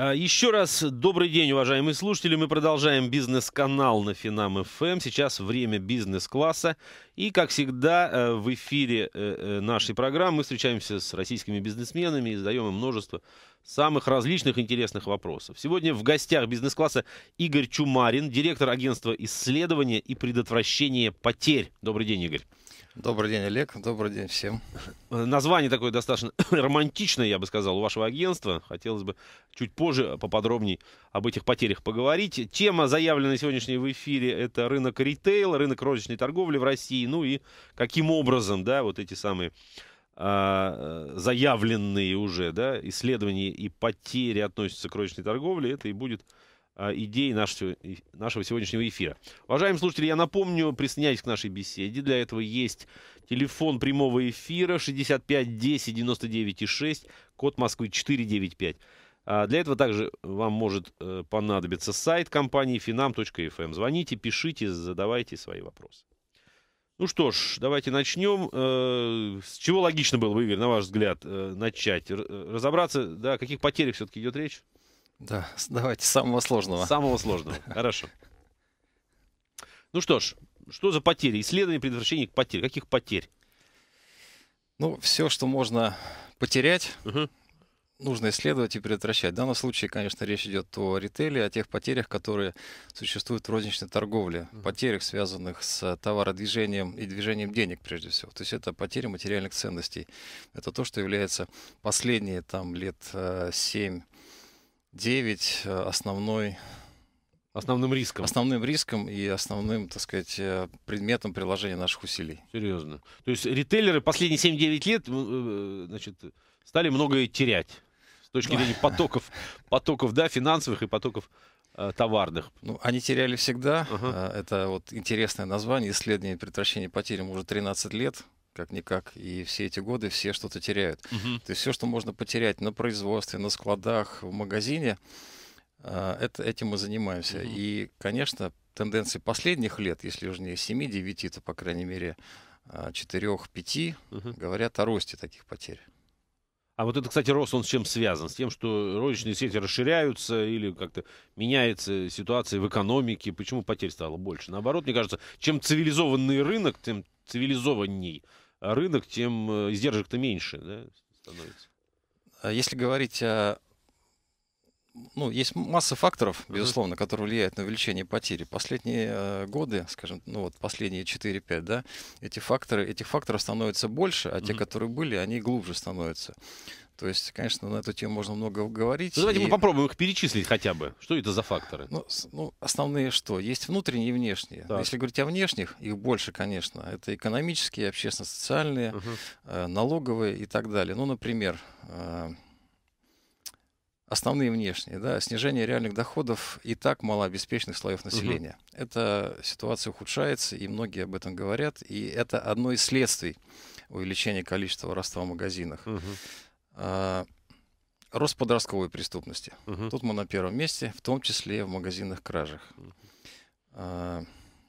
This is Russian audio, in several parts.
А, еще раз добрый день, уважаемые слушатели. Мы продолжаем бизнес-канал на Финам ФМ. Эм. Сейчас время бизнес-класса. И, как всегда, э, в эфире э, э, нашей программы мы встречаемся с российскими бизнесменами и задаем им множество самых различных интересных вопросов. Сегодня в гостях бизнес-класса Игорь Чумарин, директор агентства исследования и предотвращения потерь. Добрый день, Игорь. Добрый день, Олег. Добрый день всем. Название такое достаточно романтичное, я бы сказал, у вашего агентства. Хотелось бы чуть позже поподробнее об этих потерях поговорить. Тема, заявленная сегодняшней в эфире, это рынок ритейла, рынок розничной торговли в России. Ну и каким образом, да, вот эти самые а, э, заявленные уже, да, исследования и потери относятся к розничной торговле. Это и будет Э, идей нашего, нашего сегодняшнего эфира. Уважаемые слушатели, я напомню, присоединяйтесь к нашей беседе. Для этого есть телефон прямого эфира 65 10 99 6, код Москвы 495. А, для этого также вам может э, понадобиться сайт компании finam.fm. Эм. Звоните, пишите, задавайте свои вопросы. Ну что ж, давайте начнем. Э, с чего логично было бы, Игорь, на ваш взгляд, начать? Разобраться, да, о каких потерях все-таки идет речь? Да, давайте самого сложного. самого сложного. Хорошо. Ну что ж, что за потери? Исследование предотвращения потерь. Каких потерь? Ну, все, что можно потерять, угу. нужно исследовать и предотвращать. В данном случае, конечно, речь идет о ритейле, о тех потерях, которые существуют в розничной торговле. Угу. Потерях, связанных с товародвижением и движением денег, прежде всего. То есть это потери материальных ценностей. Это то, что является последние там, лет 7 э, 9 э, основной Основным риском. Основным риском и основным, так сказать, э, предметом приложения наших усилий. Серьезно. То есть ритейлеры последние 7-9 лет э, значит, стали многое терять с точки зрения потоков, потоков да, финансовых и потоков товарных. Ну, они теряли всегда. Uh-huh. Это вот интересное название исследование предотвращения потерь уже 13 лет как-никак. И все эти годы все что-то теряют. Угу. То есть все, что можно потерять на производстве, на складах, в магазине, э, это, этим мы занимаемся. Угу. И, конечно, тенденции последних лет, если уже не 7-9, то, по крайней мере, 4-5, э, угу. говорят о росте таких потерь. А вот это, кстати, рост, он с чем связан? С тем, что розничные сети расширяются или как-то меняется ситуация в экономике? Почему потерь стало больше? Наоборот, мне кажется, чем цивилизованный рынок, тем цивилизованней рынок, тем э, издержек-то меньше да, становится. А если говорить о ну, есть масса факторов, безусловно, которые влияют на увеличение потери. Последние э, годы, скажем, ну вот последние 4-5, да, эти факторы, этих факторов становится больше, а те, которые были, они глубже становятся. То есть, конечно, на эту тему можно много говорить. Ну, давайте и... мы попробуем их перечислить хотя бы. Что это за факторы? Ну, ну основные что? Есть внутренние и внешние. Так. Если говорить о внешних, их больше, конечно. Это экономические, общественно-социальные, угу. э, налоговые и так далее. Ну, например, э, основные внешние, да, снижение реальных доходов и так малообеспеченных слоев населения. Угу. Эта ситуация ухудшается, и многие об этом говорят, и это одно из следствий увеличения количества воровства в магазинах. Угу. А, рост подростковой преступности. Угу. Тут мы на первом месте, в том числе в магазинных кражах. Угу.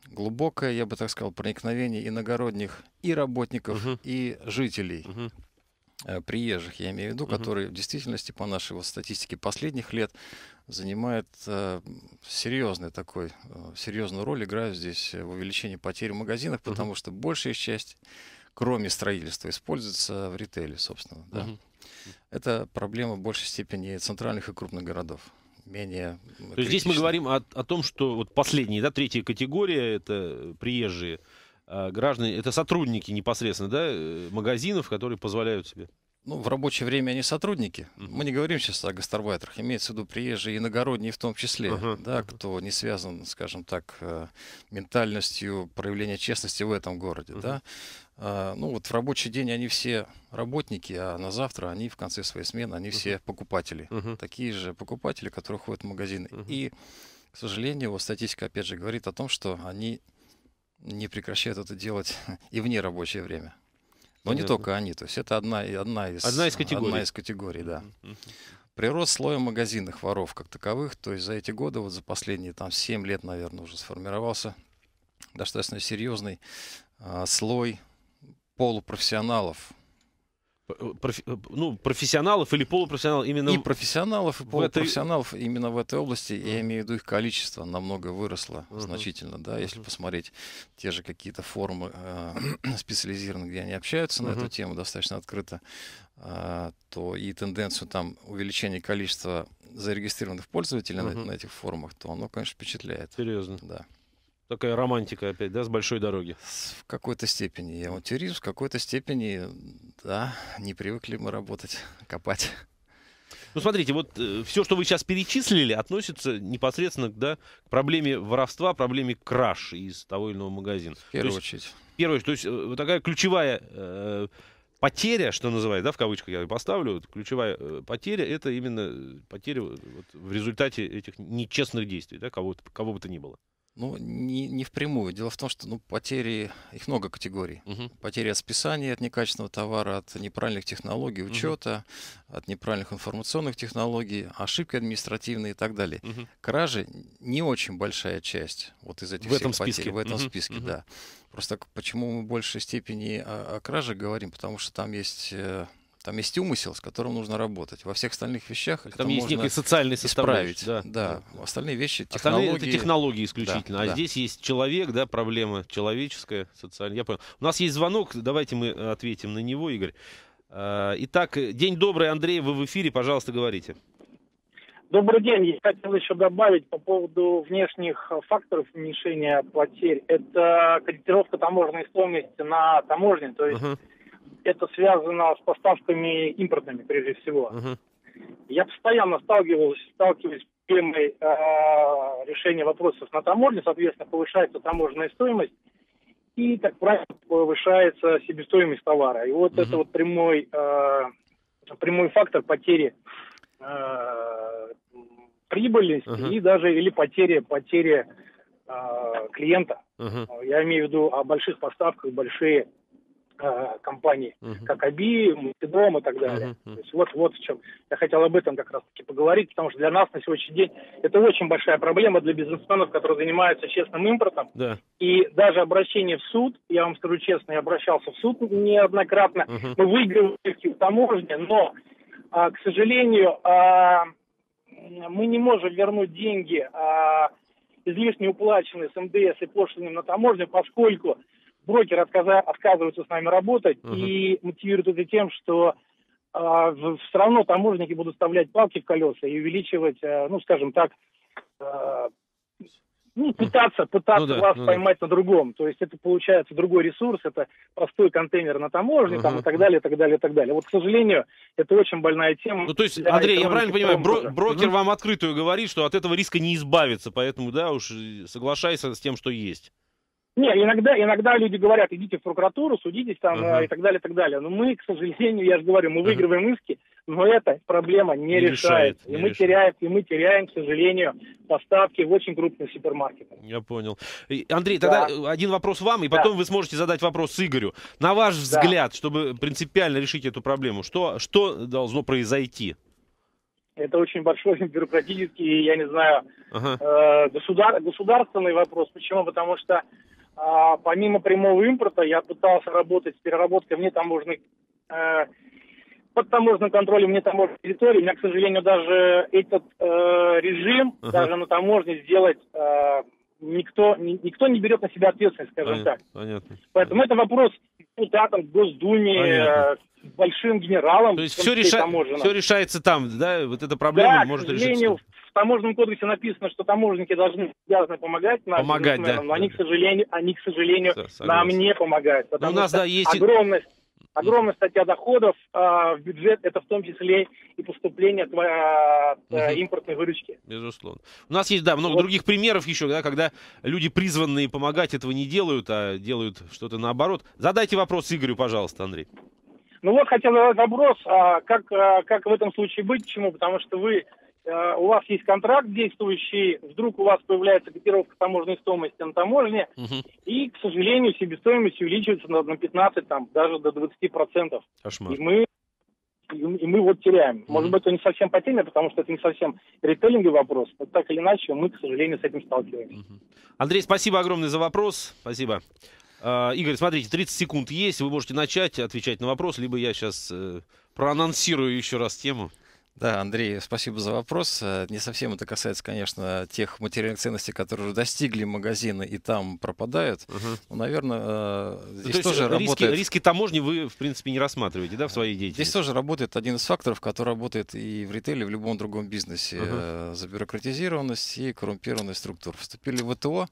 Глубокое, я бы так сказал, проникновение иногородних и работников, угу. и жителей, угу. приезжих, я имею в виду, угу. которые в действительности, по нашей вот статистике последних лет, занимают э, серьезный такой, серьезную роль играют здесь в увеличении потерь в магазинах, угу. потому что большая часть, кроме строительства, используется в ритейле, собственно. Да? Угу. Это проблема в большей степени центральных и крупных городов. Менее То критично. здесь мы говорим о, о том, что вот последняя, да, третья категория, это приезжие а граждане, это сотрудники непосредственно, да, э, магазинов, которые позволяют себе. Ну, в рабочее время они сотрудники. Uh-huh. Мы не говорим сейчас о гастарбайтерах, имеется в виду приезжие иногородние в том числе, uh-huh. да, кто не связан, скажем так, э, ментальностью проявления честности в этом городе, uh-huh. да. А, ну вот в рабочий день они все работники, а на завтра они в конце своей смены, они все покупатели. Uh-huh. Такие же покупатели, которые ходят в магазины. Uh-huh. И, к сожалению, вот статистика опять же говорит о том, что они не прекращают это делать и вне рабочее время. Но Понятно. не только они, то есть это одна, одна, из, одна из категорий. Одна из категорий, да. Uh-huh. Прирост слоя магазинных воров как таковых, то есть за эти годы, вот за последние там 7 лет, наверное, уже сформировался достаточно серьезный э, слой полупрофессионалов. Э, Профи, э, ну, профессионалов или полупрофессионалов именно... И профессионалов, и полупрофессионалов в этой... именно в этой области, я имею в виду их количество, намного выросло uh-huh. значительно, да, uh-huh. если посмотреть те же какие-то форумы э, специализированные, где они общаются uh-huh. на эту тему достаточно открыто, э, то и тенденцию там увеличения количества зарегистрированных пользователей uh-huh. на, на этих форумах, то оно, конечно, впечатляет. Серьезно? Да. Такая романтика опять, да, с большой дороги? В какой-то степени я авантюрист, в какой-то степени, да, не привыкли мы работать, копать. Ну, смотрите, вот э, все, что вы сейчас перечислили, относится непосредственно да, к проблеме воровства, проблеме краж из того или иного магазина. В первую есть, очередь. Первое, то есть э, вот такая ключевая э, потеря, что называется да, в кавычках я поставлю, вот, ключевая э, потеря, это именно потеря э, вот, в результате этих нечестных действий, да, кого, кого бы то ни было. Ну, не, не впрямую. Дело в том, что ну, потери, их много категорий. Угу. Потери от списания, от некачественного товара, от неправильных технологий учета, угу. от неправильных информационных технологий, ошибки административные и так далее. Угу. Кражи не очень большая часть вот из этих в этом потерь. Списке. В этом угу. списке, угу. да. Просто почему мы в большей степени о, о краже говорим, потому что там есть э, там есть умысел, с которым нужно работать. Во всех остальных вещах это там можно некий социальный исправить. Да. да. Остальные вещи технологии. Остальные это технологии исключительно. Да, а да. здесь есть человек, да, проблема человеческая, социальная. Я понял. У нас есть звонок. Давайте мы э, ответим на него, Игорь. Э, итак, день добрый, Андрей, вы в эфире, пожалуйста, говорите. Добрый день. Я хотел еще добавить по поводу внешних факторов уменьшения потерь. Это корректировка таможенной стоимости на таможне. То есть uh-huh это связано с поставками импортными, прежде всего. Uh-huh. Я постоянно сталкивался сталкиваюсь с проблемой э, а, решения вопросов на таможне, соответственно, повышается таможенная стоимость, и, как правило, повышается себестоимость товара. И вот uh-huh. это вот прямой, э, прямой фактор потери э, а, прибыльности uh-huh. и даже или потери, потери э, клиента. Uh-huh. Я имею в виду о больших поставках, большие э, компаний, uh-huh. как АБИ, Мультидом и так далее. Uh-huh. То есть вот, вот в чем. Я хотел об этом как раз-таки поговорить, потому что для нас на сегодняшний день это очень большая проблема для бизнесменов, которые занимаются честным импортом. Да. И даже обращение в суд, я вам скажу честно, я обращался в суд неоднократно, uh-huh. мы выигрывали в таможне, но, а, к сожалению, а, мы не можем вернуть деньги а, излишне уплаченные с МДС и пошлинами на таможне, поскольку Брокер отказа, отказываются с нами работать uh-huh. и мотивирует это тем, что э, а, все равно таможенники будут вставлять палки в колеса и увеличивать, э, ну, скажем так, э, ну, пытаться, пытаться ну, вас ну, поймать да. на другом. То есть это получается другой ресурс, это простой контейнер на таможне uh-huh. там, и так далее, и так далее, и так далее. Вот, к сожалению, это очень больная тема. Ну, то есть, Андрей, я правильно понимаю, бро- брокер uh-huh. вам открытую говорит, что от этого риска не избавиться, поэтому, да, уж э, соглашайся с тем, что есть. Нет, иногда, иногда люди говорят, идите в прокуратуру, судитесь там uh-huh. и так далее, и так далее. Но мы, к сожалению, я же говорю, мы выигрываем uh-huh. иски, но эта проблема не, не решает. решает. И мы решает. теряем, и мы теряем, к сожалению, поставки в очень крупных супермаркетах. Я понял. Андрей, тогда один вопрос вам, и потом вы сможете задать вопрос Игорю. На ваш взгляд, да. чтобы принципиально решить эту проблему, что, что должно произойти? Это очень большой бюрократический, я не знаю, ага. э, государ, государственный вопрос. Почему? Потому что а помимо прямого импорта я пытался работать с переработкой вне таможенных э, под таможенным контролем вне таможенной территории. У меня, к сожалению, даже этот э, режим uh-huh. даже на таможне сделать э, никто, ни, никто не берет на себя ответственность, скажем понятно, так. Понятно. Поэтому это вопрос депутатам, Госдуме, понятно. Э, большим генералам. То есть все, реша... все решается там, да? Вот эта проблема да, может решиться. В таможенном кодексе написано, что таможенники должны обязаны помогать нам, помогать, да, но да. они, к сожалению, они, к сожалению, да, нам не помогают. Потому у нас, что да, есть огромность Огромная статья доходов а, в бюджет, это в том числе и поступление от а, угу. импортной выручки. Безусловно. У нас есть, да, много вот. других примеров еще, да, когда люди, призванные помогать, этого не делают, а делают что-то наоборот. Задайте вопрос Игорю, пожалуйста, Андрей. Ну вот хотел задать вопрос, а, как, а, как в этом случае быть, почему? Потому что вы Э, у вас есть контракт действующий, вдруг у вас появляется котировка таможенной стоимости на таможне, угу. и, к сожалению, себестоимость увеличивается на, на 15, там, даже до 20%. процентов. И мы и мы вот теряем. Угу. Может быть, это не совсем по теме, потому что это не совсем ритейлинговый вопрос, но так или иначе мы, к сожалению, с этим сталкиваемся. Угу. Андрей, спасибо огромное за вопрос. Спасибо. Э, Игорь, смотрите, 30 секунд есть, вы можете начать отвечать на вопрос, либо я сейчас э, проанонсирую еще раз тему. Да, Андрей, спасибо за вопрос. Э, не совсем это касается, конечно, тех материальных ценностей, которые уже достигли магазина и там пропадают. Угу. Но, ну, наверное, э, ну, здесь То тоже э, риски, работает... Риски таможни вы, в принципе, не рассматриваете, да, в своей деятельности? Здесь тоже работает один из факторов, который работает и в ритейле, и в любом другом бизнесе. Угу. Забюрократизированность и коррумпированность структур. Вступили в ВТО,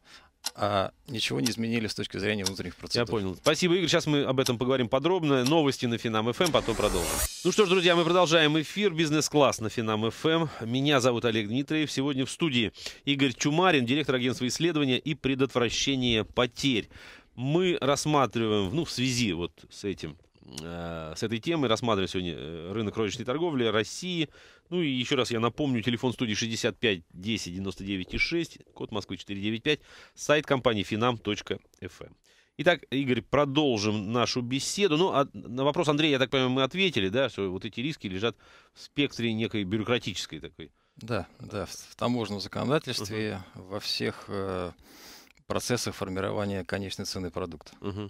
а ничего не изменили с точки зрения внутренних процедур. Я понял. Спасибо, Игорь. Сейчас мы об этом поговорим подробно. Новости на Финам ФМ, потом продолжим. Ну что ж, друзья, мы продолжаем эфир. Бизнес-класс на Финам ФМ. Меня зовут Олег Дмитриев. Сегодня в студии Игорь Чумарин, директор агентства исследования и предотвращения потерь. Мы рассматриваем, ну, в связи вот с этим Э, с этой темой. Рассматривали сегодня э, рынок розничной торговли России. Ну и еще раз я напомню, телефон студии 65 10 99 и 6, код Москвы 495, сайт компании finam.fm. Эм. Итак, Игорь, продолжим нашу беседу. Ну, а на вопрос Андрея, я так понимаю, мы ответили, да, что вот эти риски лежат в спектре некой бюрократической такой. Да, да, в таможенном законодательстве, угу. во всех э, процессах формирования конечной цены продукта. Угу.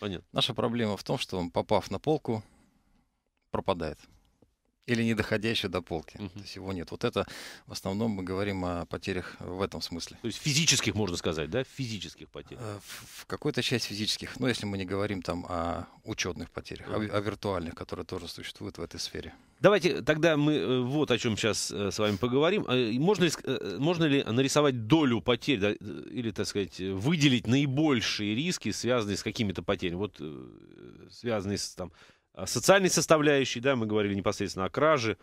Понятно. Наша проблема в том, что он, попав на полку, пропадает или не доходя до полки. Угу. То есть его нет. Вот это в основном мы говорим о потерях в этом смысле. То есть физических, можно сказать, да? Физических потерь. Э, в, в какой-то часть физических. Но ну, если мы не говорим там о учетных потерях, угу. о, о виртуальных, которые тоже существуют в этой сфере. Давайте тогда мы э, вот о чем сейчас э, с вами поговорим. А, можно ли, можно ли нарисовать долю потерь да, или, так сказать, выделить наибольшие риски, связанные с какими-то потерями? Вот связанные с там а, социальной составляющей, да, мы говорили непосредственно о краже,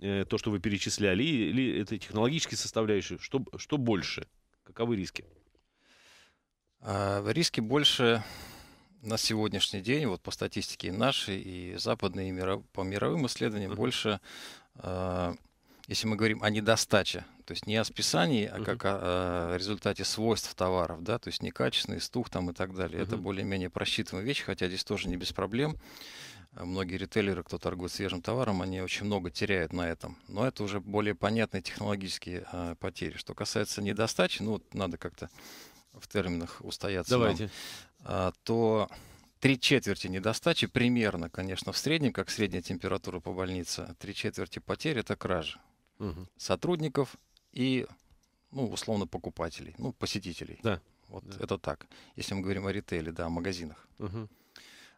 э, то, что вы перечисляли, или это технологические составляющие, что, что больше, каковы риски? А, риски больше на сегодняшний день, вот по статистике нашей и западной, и по мировым исследованиям, uh-huh. больше, э, если мы говорим о недостаче, то есть не о списании, uh-huh. а как о, о результате свойств товаров, да, то есть некачественный стух там и так далее. Uh-huh. Это более-менее просчитанная вещь, хотя здесь тоже не без проблем многие ритейлеры, кто торгует свежим товаром, они очень много теряют на этом. Но это уже более понятные технологические э, потери. Что касается недостачи, ну, надо как-то в терминах устояться. Давайте. Нам, э, то три четверти недостачи примерно, конечно, в среднем, как средняя температура по больнице, три четверти потерь — это кражи угу. сотрудников и, ну, условно, покупателей, ну, посетителей. Да. Вот да. это так. Если мы говорим о ритейле, да, о магазинах. Угу.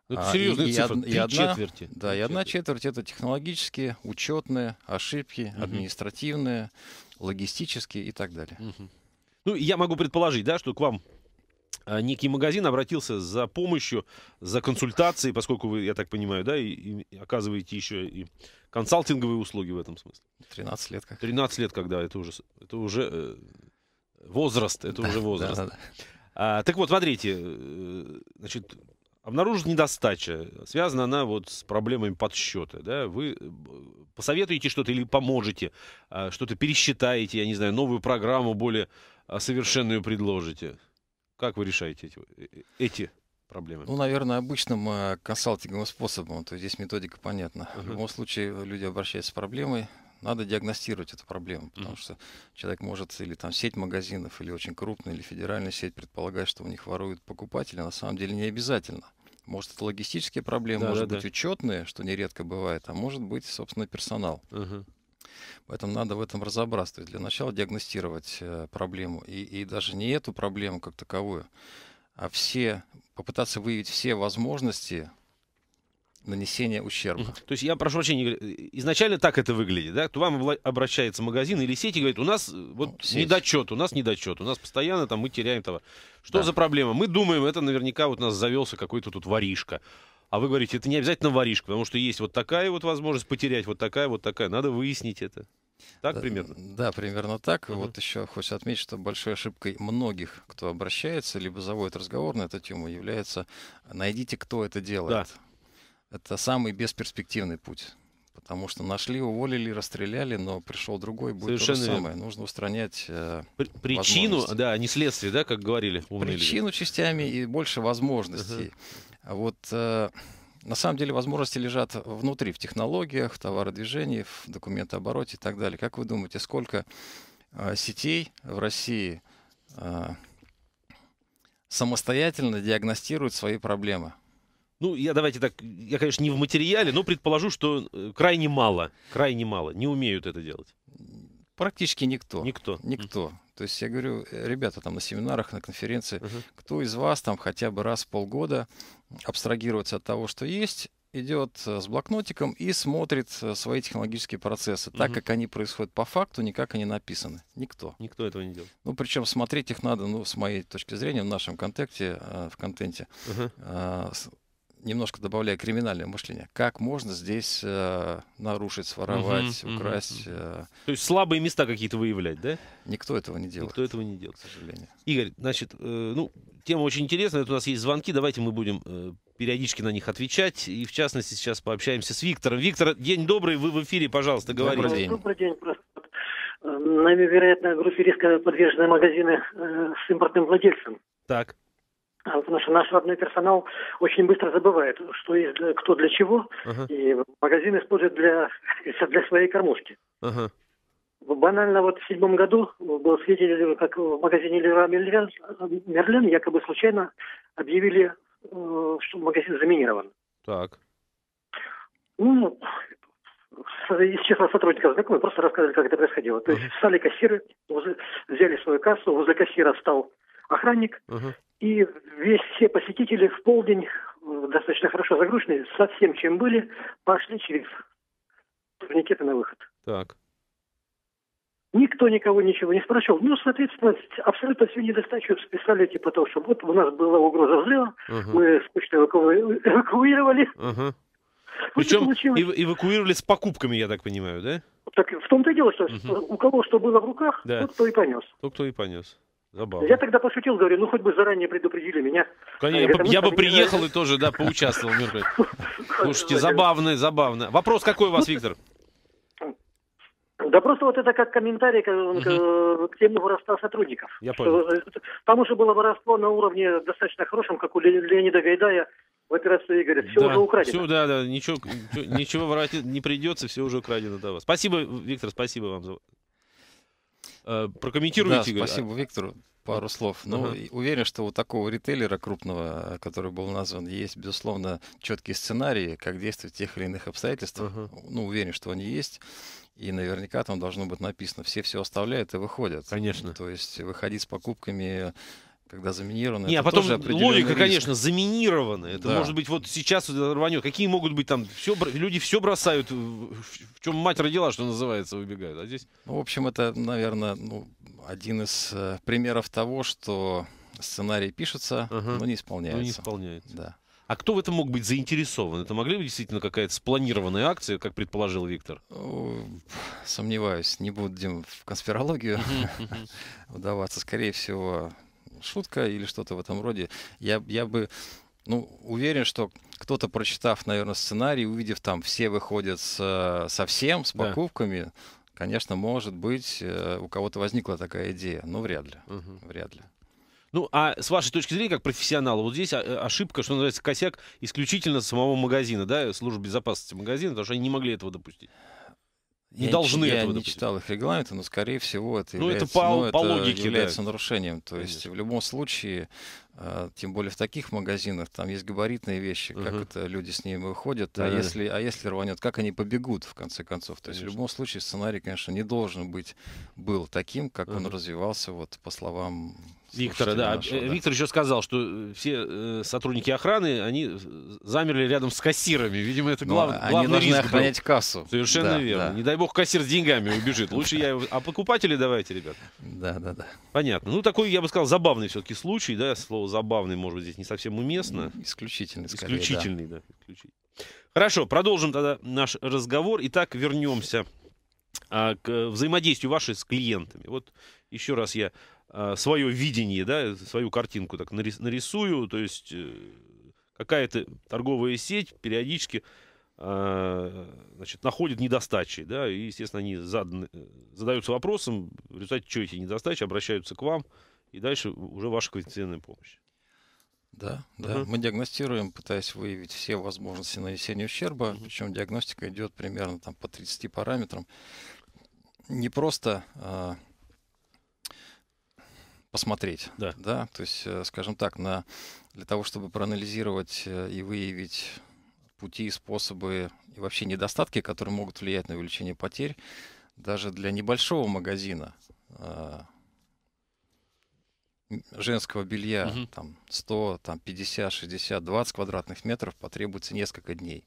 Это а, серьезные и, цифры, и, и одна, четверти. Да, и одна четверть — это технологические, учетные, ошибки, угу. административные, логистические и так далее. Угу. Ну, я могу предположить, да, что к вам а, некий магазин обратился за помощью, за консультацией, поскольку вы, я так понимаю, да, и, и оказываете еще и консалтинговые услуги в этом смысле. 13 лет как. 13 лет, когда это уже, это уже э, возраст, это да, уже возраст. Да, да, да. А, так вот, смотрите, э, значит, обнаружена недостача. Связана она вот с проблемами подсчета. Да? Вы э, посоветуете что-то или поможете, а, что-то пересчитаете, я не знаю, новую программу более а, совершенную предложите. Как вы решаете эти, э, э, эти проблемы? Ну, наверное, обычным консалтинговым способом. То есть здесь методика понятна. Uh-huh. В любом случае люди обращаются с проблемой, надо диагностировать эту проблему, потому mm что человек может или там сеть магазинов, или очень крупная, или федеральная сеть предполагает, что у них воруют покупатели, а на самом деле не обязательно. Может, это логистические проблемы, да, может да, быть, да. учетные, что нередко бывает, а может быть, собственно, персонал. Угу. Поэтому надо в этом разобраться. То есть для начала диагностировать э, проблему. И, и даже не эту проблему как таковую, а все, попытаться выявить все возможности нанесения ущерба. То есть я прошу прощения, Игорь, э, изначально так это выглядит, да? К вам обращается магазин или сеть и говорит, у нас э, вот ну, сеть. недочет, у нас недочет, у нас постоянно там мы теряем того. Что да. за проблема? Мы думаем, это наверняка вот у нас завелся какой-то тут воришка. А вы говорите, это не обязательно воришка, потому что есть вот такая вот возможность потерять, вот такая, вот такая. Надо выяснить это. Так э, примерно? Да, да примерно так. Uh -huh. Вот еще хочется отметить, что большой ошибкой многих, кто обращается, либо заводит разговор на эту тему, является «найдите, кто это делает». Да это самый бесперспективный путь. Потому что нашли, уволили, расстреляли, но пришел другой, будет Совершенно то же самое. Верно. Нужно устранять э, причину, да, а не следствие, да, как говорили. Умные причину люди. частями и больше возможностей. Uh-huh. Вот э, на самом деле возможности лежат внутри, в технологиях, в товародвижении, в документообороте и так далее. Как вы думаете, сколько э, сетей в России э, самостоятельно диагностируют свои проблемы? Ну, я давайте так, я, конечно, не в материале, но предположу, что э, крайне мало, крайне мало, не умеют это делать. Практически никто. Никто. Никто. То есть я говорю, э, ребята там на семинарах, на конференции, uh-huh. кто из вас там хотя бы раз в полгода абстрагируется от того, что есть, идет э, с блокнотиком и смотрит свои технологические процессы, так как они происходят по факту, не как они написаны. Никто. Никто этого не делает. Ну, причем смотреть их надо, ну, с моей точки зрения, в нашем контексте, в контенте, угу немножко добавляя криминальное мышление. Как можно здесь э, нарушить, своровать, угу, украсть? Угу. Э... То есть слабые места какие-то выявлять, да? Никто этого не делает. Никто этого не делает, к сожалению. Игорь, значит, э, ну, тема очень интересная. Это у нас есть звонки. Давайте мы будем э, периодически на них отвечать. И в частности, сейчас пообщаемся с Виктором. Виктор, день добрый, вы в эфире, пожалуйста, говорите. Добрый день. Добрый день. Э, наверное, вероятно, группе риска подвержены магазины э, с импортным владельцем. Так. Потому что наш родной персонал очень быстро забывает, что есть для, кто для чего, uh-huh. и магазин использует для, для своей кормушки. Uh-huh. Банально вот в седьмом году был свидетель, как в магазине Леруа Мерлен, Мерлен якобы случайно объявили, э, что магазин заминирован. Так. Ну, из числа сотрудников знакомых просто рассказали, как это происходило. То uh-huh. есть встали кассиры, взяли свою кассу, возле кассира стал охранник, угу. и весь все посетители в полдень, э, достаточно хорошо загруженные, со всем, чем были, пошли через турникеты на выход. Так. Никто никого ничего не спрашивал. Ну, соответственно, абсолютно всю недостачу списали, типа того, что вот у нас была угроза взрыва, угу. мы скучно эваку... эвакуировали. Угу. Вот Причем эвакуировали с покупками, я так понимаю, да? Так в том-то и дело, что угу. у кого что было в руках, да. тот кто и понес. Тот, кто и понес. Забавно. Я тогда пошутил, говорю, ну хоть бы заранее предупредили меня. Конечно, а, я, бы, я бы приехал и тоже, да, поучаствовал в Слушайте, забавно, забавно. Вопрос какой у вас, ну, Виктор? Да просто вот это как комментарий к, угу. к теме воровства сотрудников. Я понял. Что, э, там уже было воровство на уровне достаточно хорошем, как у Ле- Леонида Гайдая в операции Игоря. Все да, уже украдено. Все, да, да, ничего, ничего воровать не придется, все уже украдено до вас. Спасибо, Виктор, спасибо вам за Э, прокомментируйте. Да, спасибо Виктору. Пару слов. Ну, uh уверен, что у такого ритейлера крупного, который был назван, есть, безусловно, четкие сценарии, как действовать в тех или иных обстоятельствах. Uh Ну, уверен, что они есть. И наверняка там должно быть написано, все все оставляют и выходят. Конечно. То есть выходить с покупками когда заминированы. Не, а потом логика, риск. конечно, заминированы. Это да. может быть вот сейчас рванет. Какие могут быть там все люди все бросают, в чем мать родила, что называется, выбегают. А здесь. Ну, в общем, это, наверное, ну, один из э, примеров того, что сценарий пишется, ага. но не исполняется. Но не исполняется. Да. А кто в этом мог быть заинтересован? Это могли быть действительно какая-то спланированная акция, как предположил Виктор? Сомневаюсь. Не будем в конспирологию вдаваться. Скорее всего, шутка или что-то в этом роде. Я, я бы ну, уверен, что кто-то, прочитав, наверное, сценарий, увидев там, все выходят с, э, совсем, с покупками, да. конечно, может быть, э, у кого-то возникла такая идея, но вряд ли, угу. вряд ли. Ну, а с вашей точки зрения, как профессионала, вот здесь а, э, ошибка, что называется, косяк исключительно самого магазина, да, службы безопасности магазина, потому что они не могли этого допустить не я должны я этого. не читал их регламенты, но скорее всего это ну, является, ну, это по, ну, по это логике, является да. нарушением. То Конечно. есть в любом случае, а, тем более в таких магазинах, там есть габаритные вещи, угу. как это люди с ними выходят, да, а, да. Если, а если рванет, как они побегут в конце концов. То Конечно. есть в любом случае сценарий, конечно, не должен быть был таким, как угу. он развивался, вот по словам Виктора, да. Нашего, ну, да. Виктор еще сказал, что э, все э, сотрудники охраны, они замерли рядом с кассирами. Видимо, это глав, Но главный они должны риск охранять был. кассу. Совершенно да, верно. Да. Не дай бог кассир с деньгами убежит. Лучше я... А покупатели давайте, ребят. Да, да, да. Понятно. Ну, такой, я бы сказал, забавный все-таки случай, да. Слово «забавный», может быть, здесь не совсем уместно. Исключительный, скорее, Исключительный, да. да. Хорошо, продолжим тогда наш разговор. Итак, вернемся а, к э, взаимодействию вашей с клиентами. Вот еще раз я Э, свое видение, да, свою картинку так нарисую, то есть э, какая-то торговая сеть периодически э, значит, находит недостачи, да, и, естественно, они заданы, задаются вопросом, в результате чего эти недостачи, обращаются к вам, и дальше уже ваша квалифицированная помощь. Да, да. Uh-huh. Мы диагностируем, пытаясь выявить все возможности нанесения ущерба. Uh-huh. Причем диагностика идет примерно там по 30 параметрам. Не просто а, посмотреть. Да. да? То есть, э, скажем так, на, для того, чтобы проанализировать э, и выявить пути, способы и вообще недостатки, которые могут влиять на увеличение потерь, даже для небольшого магазина а, женского белья угу. там 100, там 50, 60, 20 квадратных метров потребуется несколько дней.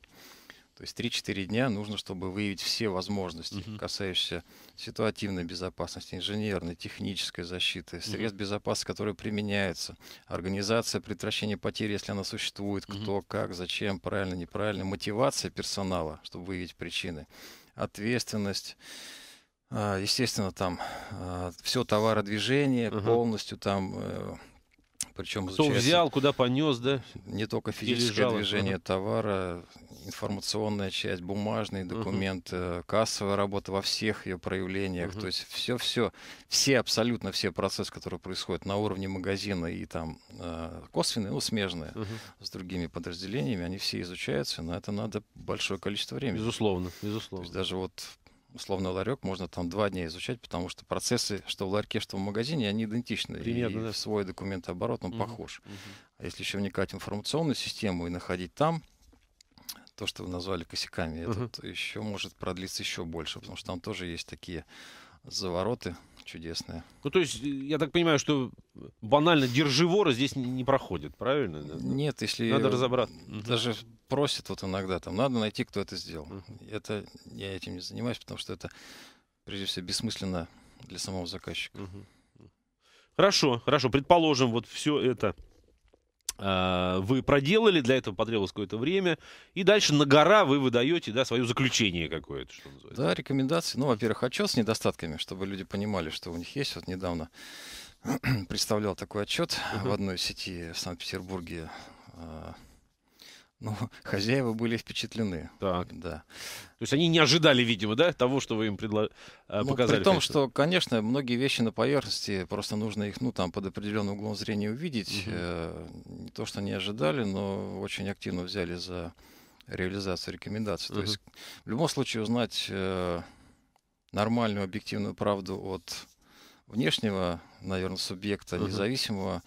То есть 3-4 дня нужно, чтобы выявить все возможности, Uh -huh. касающиеся ситуативной безопасности, инженерной, технической защиты, средств Uh -huh. безопасности, которые применяются, организация предотвращения потерь, если она существует, угу. Uh -huh. кто, как, зачем, правильно, неправильно, мотивация персонала, чтобы выявить причины, ответственность а, естественно, там а, все товародвижение угу. полностью там э, причем Кто взял, куда понес, да? Не только физическое движение uh товара, информационная часть, бумажные документы, uh э, кассовая работа во всех ее проявлениях. uh То есть все-все, все абсолютно все процессы, которые происходят на уровне магазина и там э, косвенные, ну, смежные uh с другими подразделениями, они все изучаются, на это надо большое количество времени. Безусловно, безусловно. То есть даже вот условно ларек, можно там два дня изучать, потому что процессы, что в ларьке, что в магазине, они идентичны. Примерно, и да. свой документооборот, он угу. похож. Угу. А если еще вникать в информационную систему и находить там то, что вы назвали косяками, угу. это еще может продлиться еще больше, потому что там тоже есть такие завороты, чудесная. Ну, то есть, я так понимаю, что банально держивора здесь не проходит, правильно? Нет, если... Надо разобраться. Даже просят вот иногда, там, надо найти, кто это сделал. uh Это, я этим не занимаюсь, потому что это, прежде всего, бессмысленно для самого заказчика. uh Хорошо, хорошо. Предположим, вот все это а, вы проделали, для этого потребовалось какое-то время, и дальше на гора вы выдаете да, свое заключение какое-то, что называется. Да, рекомендации. Ну, во-первых, отчет с недостатками, чтобы люди понимали, что у них есть. Вот недавно представлял такой отчет uh-huh. в одной сети в Санкт-Петербурге а, ну, хозяева были впечатлены. Так. Да. То есть они не ожидали, видимо, да, того, что вы им предло... Э, ну, показали? При том, конечно. что, конечно, многие вещи на поверхности, просто нужно их, ну, там, под определенным углом зрения увидеть. Угу. Э, не то, что не ожидали, но очень активно взяли за реализацию рекомендаций. Угу. То есть в любом случае узнать э, нормальную, объективную правду от внешнего, наверное, субъекта, угу. независимого,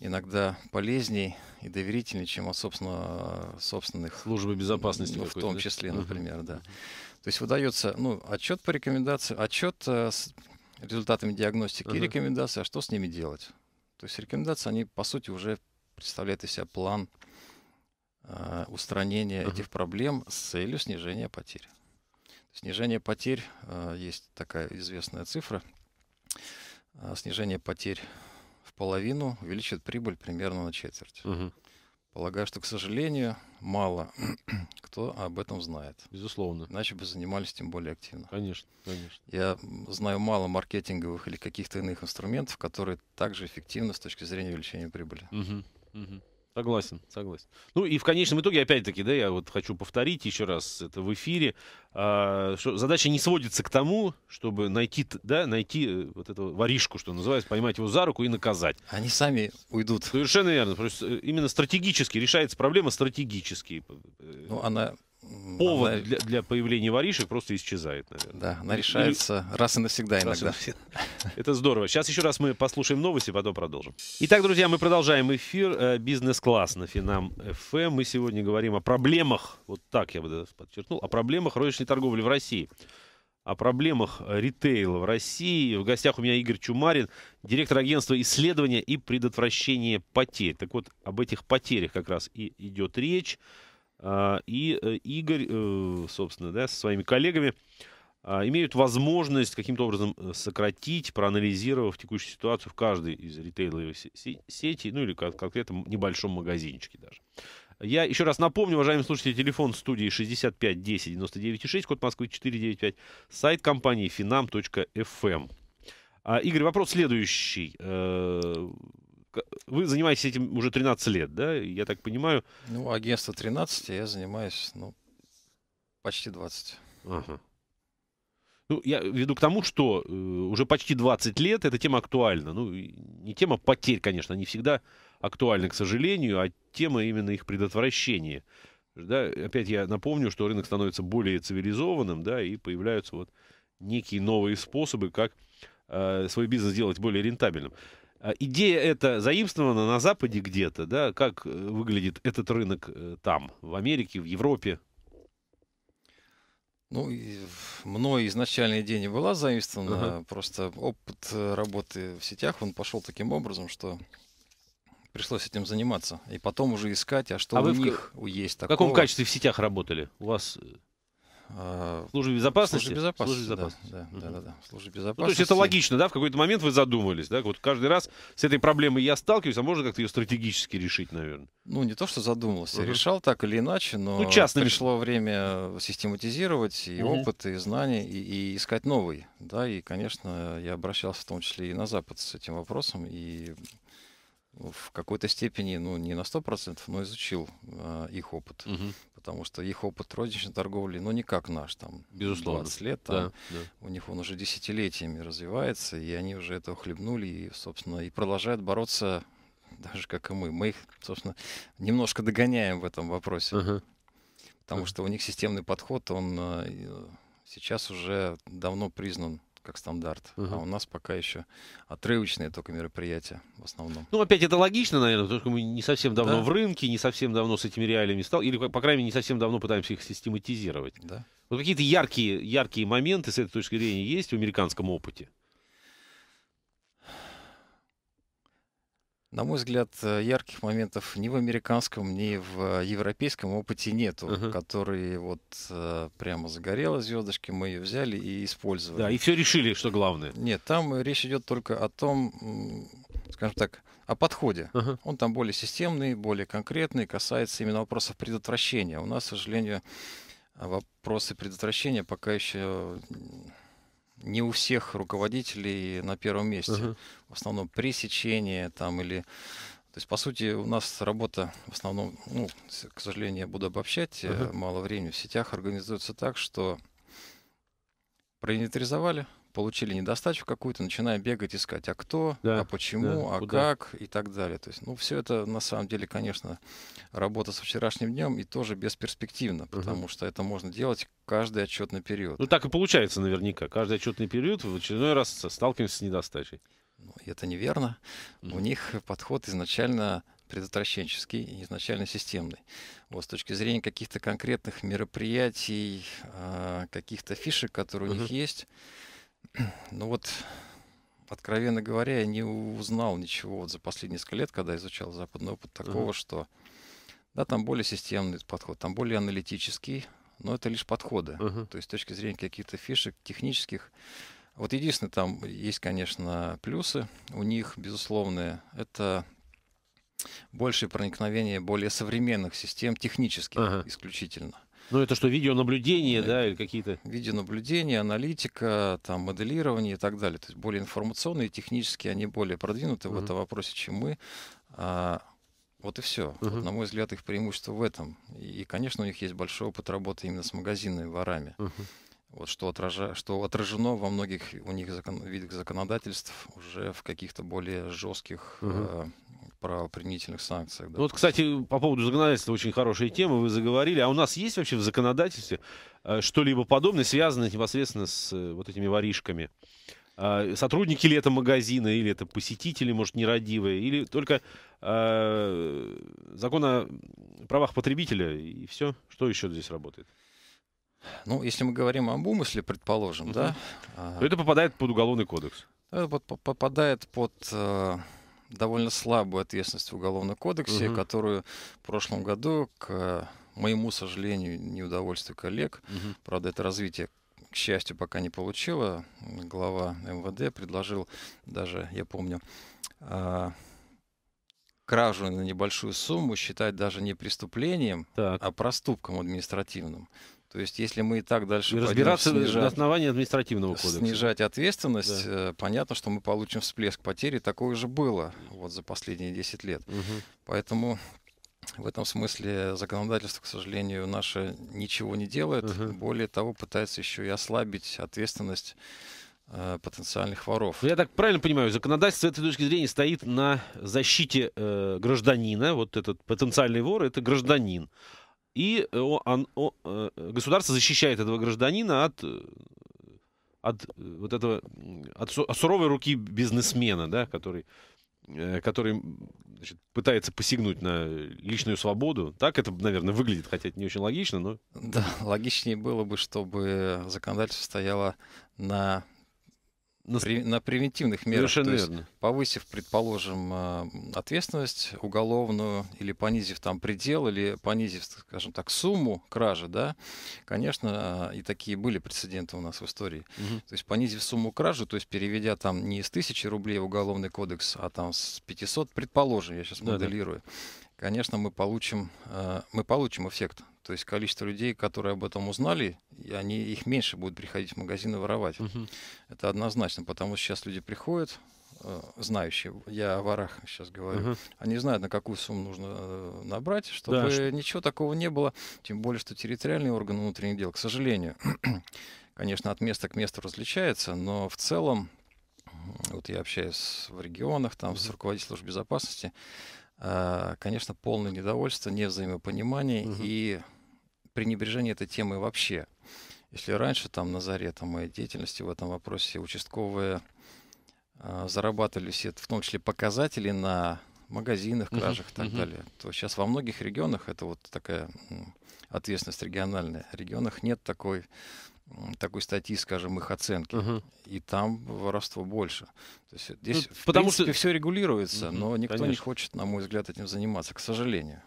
иногда полезней и доверительнее, чем от собственно, собственных... Службы безопасности. Ну, в том да? числе, например, uh-huh. да. То есть выдается ну, отчет по рекомендации, отчет э, с результатами диагностики uh-huh. и рекомендации, а что с ними делать. То есть рекомендации, они, по сути, уже представляют из себя план э, устранения uh-huh. этих проблем с целью снижения потерь. Снижение потерь, э, есть такая известная цифра, э, снижение потерь половину, увеличит прибыль примерно на четверть. Угу. Полагаю, что, к сожалению, мало кто об этом знает. Безусловно. Иначе бы занимались тем более активно. Конечно, конечно. Я знаю мало маркетинговых или каких-то иных инструментов, которые также эффективны с точки зрения увеличения прибыли. Угу, угу. Согласен, согласен. Ну и в конечном итоге, опять-таки, да, я вот хочу повторить еще раз это в эфире, э, что задача не сводится к тому, чтобы найти, да, найти э, вот эту воришку, что называется, поймать его за руку и наказать. Они сами уйдут. Совершенно верно. Просто э, именно стратегически решается проблема стратегически. Э, ну, она повод она... для, для появления воришек просто исчезает, наверное. Да, она решается Или... раз и навсегда иногда. И... Это здорово. Сейчас еще раз мы послушаем новости, потом продолжим. Итак, друзья, мы продолжаем эфир э, «Бизнес-класс» на Финам ФМ. Мы сегодня говорим о проблемах, вот так я бы подчеркнул, о проблемах розничной торговли в России о проблемах ритейла в России. В гостях у меня Игорь Чумарин, директор агентства исследования и предотвращения потерь. Так вот, об этих потерях как раз и идет речь. А, и э, Игорь, э, собственно, да, со своими коллегами а, имеют возможность каким-то образом э, сократить, проанализировав текущую ситуацию в каждой из ритейловых сетей, ну или конкретно небольшом магазинчике даже. Я еще раз напомню, уважаемые слушатели, телефон студии 65 10 99 6, код Москвы 495, сайт компании finam.fm. Эм. А, Игорь, вопрос следующий вы занимаетесь этим уже 13 лет, да, я так понимаю? Ну, агентство 13, а я занимаюсь, ну, почти 20. Ага. Ну, я веду к тому, что э, уже почти 20 лет эта тема актуальна. Ну, не тема потерь, конечно, не всегда актуальна, к сожалению, а тема именно их предотвращения. Да, опять я напомню, что рынок становится более цивилизованным, да, и появляются вот некие новые способы, как э, свой бизнес сделать более рентабельным. А идея эта заимствована на Западе где-то, да? Как э, выглядит этот рынок э, там, в Америке, в Европе? Ну, мной изначально идея не была заимствована, uh ага. А просто опыт э, работы в сетях, он пошел таким образом, что пришлось этим заниматься. И потом уже искать, а что а у вы них в... есть такое. В каком качестве в сетях работали? У вас а, Службы безопасности? Службы безопасности, Службы безопасности. Да, да, да, да, да. Службы безопасности. Ну, то есть это логично, да, в какой-то момент вы задумались, да, вот каждый раз с этой проблемой я сталкиваюсь, а можно как-то ее стратегически решить, наверное? Ну, не то, что задумался, угу. решал так или иначе, но ну, частными... пришло время систематизировать и угу. опыт, и знания, и, и искать новый, да, и, конечно, я обращался в том числе и на Запад с этим вопросом, и в какой-то степени, ну, не на 100%, но изучил э, их опыт. Угу потому что их опыт розничной торговли, ну, не как наш, там, Безусловно. 20 лет, там, да, да. у них он уже десятилетиями развивается, и они уже это хлебнули, и, собственно, и продолжают бороться, даже как и мы. Мы их, собственно, немножко догоняем в этом вопросе, uh-huh. потому uh-huh. что у них системный подход, он э, э, сейчас уже давно признан как стандарт. Uh -huh. А у нас пока еще отрывочные только мероприятия в основном. Ну, опять это логично, наверное, потому что мы не совсем давно да. в рынке, не совсем давно с этими реалиями стал, или, по крайней мере, не совсем давно пытаемся их систематизировать. Да. Вот какие-то яркие, яркие моменты с этой точки зрения есть в американском опыте? На мой взгляд, э, ярких моментов ни в американском, ни в европейском опыте нету, uh-huh. которые вот э, прямо загорела звездочки, мы ее взяли и использовали. Да, и все решили, что главное. Нет, там э, речь идет только о том, скажем так, о подходе. Uh-huh. Он там более системный, более конкретный, касается именно вопросов предотвращения. У нас, к сожалению, вопросы предотвращения пока еще не у всех руководителей на первом месте. Uh-huh. В основном пресечение там или... То есть, по сути, у нас работа в основном, ну, к сожалению, я буду обобщать, uh-huh. мало времени в сетях, организуется так, что проинвентаризовали – получили недостачу какую-то, начинаем бегать, искать, а кто, да, а почему, да, а куда? как и так далее. То есть, ну, все это на самом деле, конечно, работа с вчерашним днем и тоже бесперспективно, потому угу. что это можно делать каждый отчетный период. Ну, так и получается наверняка. Каждый отчетный период в очередной раз сталкиваемся с недостачей. Ну, это неверно. Угу. У них подход изначально предотвращенческий изначально системный. Вот с точки зрения каких-то конкретных мероприятий, а, каких-то фишек, которые угу. у них есть, ну вот, откровенно говоря, я не узнал ничего вот за последние несколько лет, когда изучал западный опыт, такого, uh что да, там более системный подход, там более аналитический, но это лишь подходы. uh То есть с точки зрения каких-то фишек технических. Вот единственное, там есть, конечно, плюсы у них, безусловные. Это большее проникновение более современных систем технических uh исключительно. Ну, это что, видеонаблюдение, да, или какие-то? Видеонаблюдение, аналитика, там, моделирование и так далее. То есть более информационные, технически они более продвинуты uh-huh. в этом вопросе, чем мы. А, вот и все. Uh-huh. Вот, на мой взгляд, их преимущество в этом. И, конечно, у них есть большой опыт работы именно с магазинными ворами. Uh-huh. Вот что, отража, что отражено во многих у них закон, видах законодательств уже в каких-то более жестких uh-huh правоприменительных санкциях. Да. Ну вот, кстати, по поводу законодательства очень хорошая тема, вы заговорили. А у нас есть вообще в законодательстве э, что-либо подобное, связанное непосредственно с э, вот этими воришками? А, сотрудники ли это магазина, или это посетители, может, нерадивые, или только э, закон о правах потребителя, и все? Что еще здесь работает? Ну, если мы говорим об умысле, предположим, угу. да? А то это попадает под уголовный кодекс. Это попадает под э, довольно слабую ответственность в Уголовном кодексе, угу. которую в прошлом году, к э, моему сожалению, неудовольствию коллег, угу. правда, это развитие к счастью, пока не получило. Глава МВД предложил даже, я помню, э, кражу на небольшую сумму считать даже не преступлением, так. а проступком административным. То есть, если мы и так дальше и разбираться снижать, на основании административного кодекса. Снижать ответственность, да. Э, понятно, что мы получим всплеск потери. Такое же было вот за последние 10 лет. Угу. Поэтому в этом смысле законодательство, к сожалению, наше ничего не делает. Угу. Более того, пытается еще и ослабить ответственность э, потенциальных воров. Ну, я так правильно понимаю, законодательство с этой точки зрения стоит на защите э, гражданина. Вот этот потенциальный вор — это гражданин и э, он, он, он, э, э, государство защищает этого гражданина от от вот этого от, от суровой руки бизнесмена, да, который который значит, пытается посягнуть на личную свободу. Так это, наверное, выглядит, хотя это не очень логично, но... Да, логичнее было бы, чтобы законодательство стояло на на, При, на превентивных мерах, Совершенно то есть повысив, предположим, э, ответственность уголовную или понизив там предел, или понизив, скажем так, сумму кражи, да, конечно, э, и такие были прецеденты у нас в истории. Угу. То есть понизив сумму кражи, то есть переведя там не из тысячи рублей в уголовный кодекс, а там с 500, предположим, я сейчас да, моделирую, да. конечно, мы получим, э, мы получим эффект то есть количество людей, которые об этом узнали, и они, их меньше будут приходить в магазины воровать. Угу. Это однозначно, потому что сейчас люди приходят, э, знающие, я о ворах сейчас говорю, uh-huh. они знают, на какую сумму нужно э, набрать, чтобы да, ничего такого не было, тем более, что территориальные органы внутренних дел, к сожалению, конечно, от места к месту различается, но в целом, вот я общаюсь в регионах, там, uh-huh. с руководителем служб безопасности, э, конечно, полное недовольство, невзаимопонимание uh-huh. и пренебрежение этой темы вообще. Если раньше, там, на заре там, моей деятельности в этом вопросе участковые э, зарабатывали все, в том числе показатели на магазинах, кражах uh-huh, и так uh-huh. далее, то сейчас во многих регионах, это вот такая ответственность региональная, в регионах нет такой такой статьи, скажем, их оценки, угу. и там воровство больше. То есть здесь, ну, в потому принципе, что все регулируется, угу, но никто конечно. не хочет, на мой взгляд, этим заниматься, к сожалению.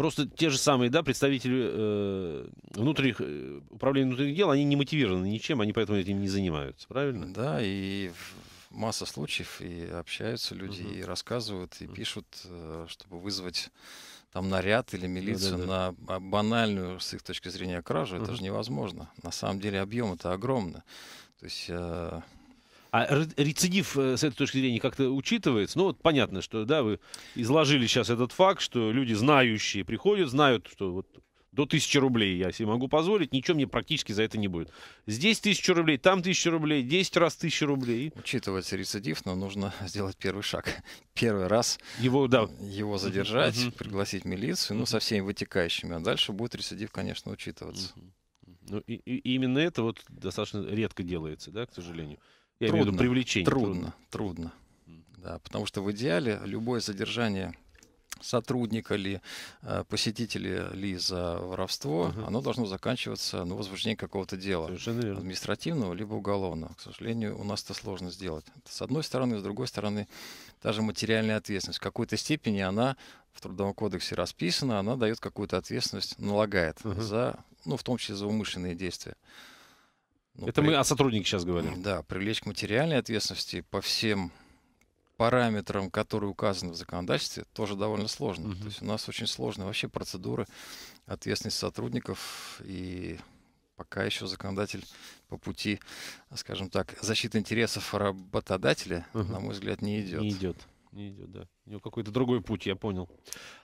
Просто те же самые, да, представители э, внутренних, э, управления внутренних дел, они не мотивированы ничем, они поэтому этим не занимаются, правильно? Да, и масса случаев, и общаются люди, угу. и рассказывают, и пишут, э, чтобы вызвать там наряд или милицию да, да, да. на а, банальную, с их точки зрения, кражу, угу. это же невозможно. На самом деле объем это огромный. То есть... Э, а рецидив э, с этой точки зрения как-то учитывается? Ну, вот понятно, что, да, вы изложили сейчас этот факт, что люди знающие приходят, знают, что вот до 1000 рублей я себе могу позволить, ничего мне практически за это не будет. Здесь 1000 рублей, там 1000 рублей, 10 раз 1000 рублей. Учитывать рецидив, но нужно сделать первый шаг. Первый раз его, да. его задержать, угу. пригласить милицию, ну, со всеми вытекающими. А дальше будет рецидив, конечно, учитываться. Угу. Ну, и, и именно это вот достаточно редко делается, да, к сожалению. Я трудно, имею в виду привлечение. Трудно, трудно. трудно. Да, потому что в идеале любое задержание сотрудника ли, э, посетителя ли за воровство, uh оно должно заканчиваться ну, возбуждением какого-то дела. Административного, либо уголовного. К сожалению, у нас это сложно сделать. Это с одной стороны, с другой стороны, та же материальная ответственность. В какой-то степени она в Трудовом кодексе расписана, она дает какую-то ответственность, налагает uh за, ну, в том числе за умышленные действия. Ну, Это при... мы о сотруднике сейчас говорим. Да, привлечь к материальной ответственности по всем параметрам, которые указаны в законодательстве, тоже довольно сложно. Угу. То есть у нас очень сложные вообще процедуры ответственности сотрудников и пока еще законодатель по пути, скажем так, защиты интересов работодателя, угу. на мой взгляд, не идет. Не идет. Не идет, да. У него какой-то другой путь, я понял.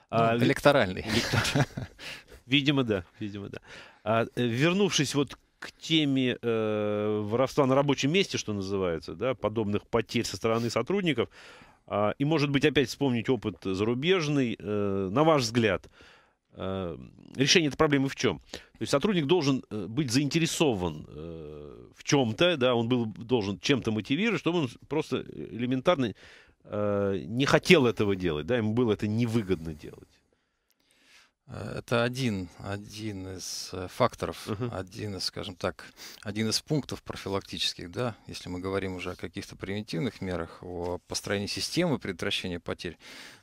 Ну, а, электоральный. Электор... Видимо, да. Видимо, да. А, э, вернувшись вот к теме э, воровства на рабочем месте, что называется, да, подобных потерь со стороны сотрудников. А, и, может быть, опять вспомнить опыт зарубежный. Э, на ваш взгляд, э, решение этой проблемы в чем? То есть сотрудник должен э, быть заинтересован э, в чем-то, да, он был должен чем-то мотивировать, чтобы он просто элементарно э, не хотел этого делать, да, ему было это невыгодно делать. Это один, один из э, факторов, uh-huh. один из, скажем так, один из пунктов профилактических, да, если мы говорим уже о каких-то превентивных мерах, о построении системы предотвращения потерь,